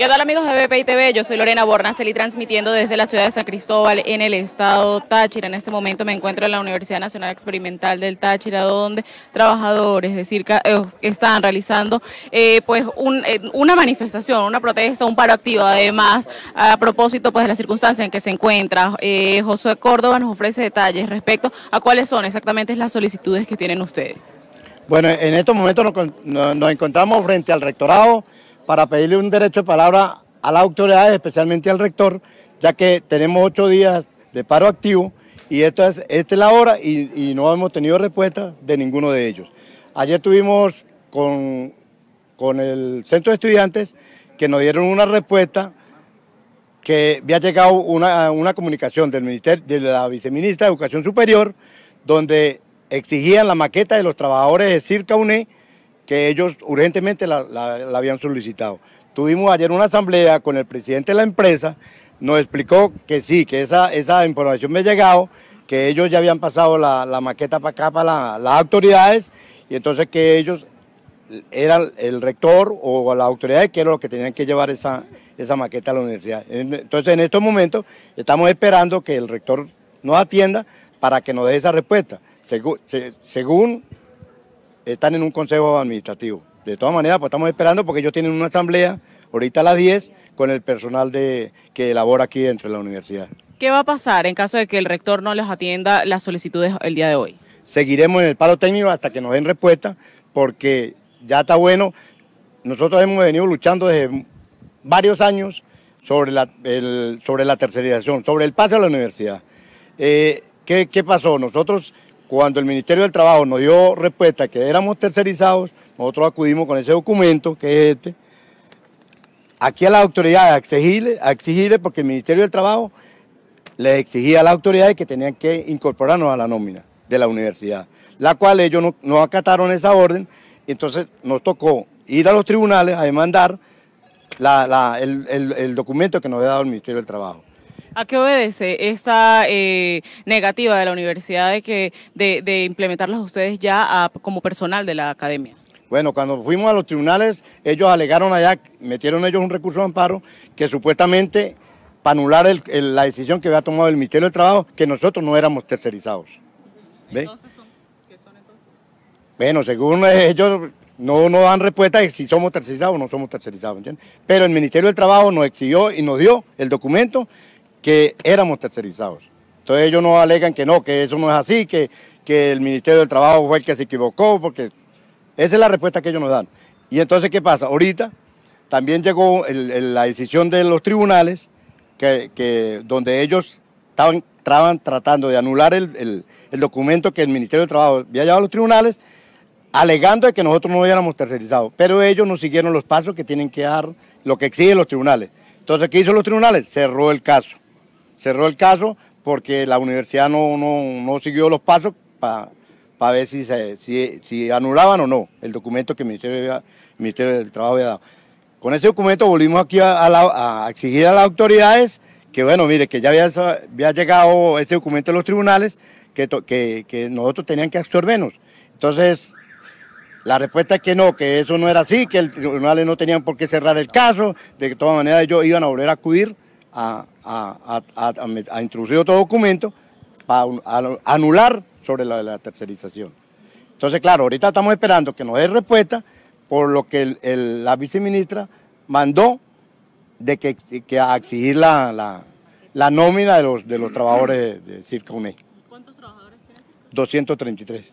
¿Qué tal amigos de BPI TV? Yo soy Lorena Bornaceli transmitiendo desde la ciudad de San Cristóbal en el estado Táchira. En este momento me encuentro en la Universidad Nacional Experimental del Táchira donde trabajadores de circa eh, están realizando eh, pues eh, una manifestación, una protesta, un paro activo. Además, a propósito pues de la circunstancia en que se encuentra, José Córdoba nos ofrece detalles respecto a cuáles son exactamente las solicitudes que tienen ustedes. Bueno, en estos momentos nos, nos encontramos frente al rectorado para pedirle un derecho de palabra a las autoridades, especialmente al rector, ya que tenemos ocho días de paro activo y esta es la hora y, no hemos tenido respuesta de ninguno de ellos. Ayer tuvimos con, con el centro de estudiantes que nos dieron una respuesta que había llegado una, una comunicación del ministerio, de la viceministra de Educación Superior, donde exigían la maqueta de los trabajadores de Circa UNE que ellos urgentemente la, habían solicitado. Tuvimos ayer una asamblea con el presidente de la empresa, nos explicó que sí, que esa, esa información me ha llegado, que ellos ya habían pasado la, maqueta para acá, para las autoridades, y entonces que ellos eran el rector o la autoridad que era lo que tenían que llevar esa, esa maqueta a la universidad. Entonces, en estos momentos estamos esperando que el rector nos atienda para que nos dé esa respuesta. según están en un consejo administrativo. De todas maneras, pues estamos esperando porque ellos tienen una asamblea ahorita a las 10 con el personal de, que elabora aquí dentro de la universidad. ¿Qué va a pasar en caso de que el rector no les atienda las solicitudes el día de hoy? Seguiremos en el paro técnico hasta que nos den respuesta porque ya está bueno. Nosotros hemos venido luchando desde varios años sobre la, sobre la tercerización, sobre el paso a la universidad. Eh, ¿Qué pasó? Nosotros cuando el Ministerio del Trabajo nos dio respuesta que éramos tercerizados, nosotros acudimos con ese documento, que es este, aquí a las autoridades a exigirle, a exigirle porque el Ministerio del Trabajo les exigía a las autoridades que tenían que incorporarnos a la nómina de la universidad, la cual ellos no, acataron esa orden, entonces nos tocó ir a los tribunales a demandar el documento que nos había dado el Ministerio del Trabajo. ¿A qué obedece esta eh, negativa de la universidad de, que, de, implementarlas ustedes ya como personal de la academia? Bueno, cuando fuimos a los tribunales, ellos alegaron allá, metieron ellos un recurso de amparo que supuestamente para anular la decisión que había tomado el Ministerio del Trabajo, que nosotros no éramos tercerizados. ¿Qué son entonces? Bueno, según ellos no nos dan respuesta de si somos tercerizados o no somos tercerizados, Pero el Ministerio del Trabajo nos exigió y nos dio el documento que éramos tercerizados. Entonces ellos no alegan que no, que eso no es así, que, que el Ministerio del Trabajo fue el que se equivocó, porque esa es la respuesta que ellos nos dan. Y entonces, ¿qué pasa? Ahorita también llegó la decisión de los tribunales, que, donde ellos estaban, tratando de anular el, documento que el Ministerio del Trabajo había llevado a los tribunales, alegando de que nosotros no hubiéramos tercerizado, Pero ellos no siguieron los pasos que tienen que dar, lo que exigen los tribunales. Entonces, ¿qué hizo los tribunales? Cerró el caso cerró el caso porque la universidad no, no, siguió los pasos para ver si, si, si, anulaban o no el documento que el Ministerio, Ministerio, del Trabajo había dado. Con ese documento volvimos aquí a, exigir a las autoridades que, bueno, mire, que ya había, había llegado ese documento a los tribunales, que, que, nosotros tenían que absorbernos. Entonces, la respuesta es que no, que eso no era así, que los tribunales no tenían por qué cerrar el caso, de que de todas maneras ellos iban a volver a acudir a, a, a, introducir otro documento para anular sobre la, tercerización. Entonces, claro, ahorita estamos esperando que nos dé respuesta por lo que la viceministra mandó de que, a exigir la, nómina de los, de los trabajadores de, Circo ¿Cuántos trabajadores tiene? 233.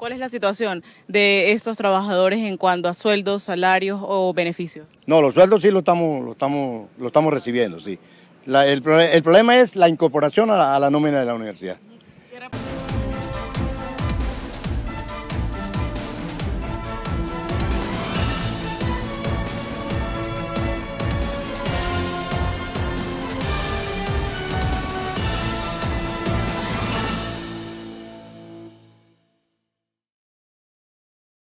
¿Cuál es la situación de estos trabajadores en cuanto a sueldos, salarios o beneficios? No, los sueldos sí los estamos, lo estamos, lo estamos recibiendo, sí. el, problema es la incorporación a la nómina de la universidad.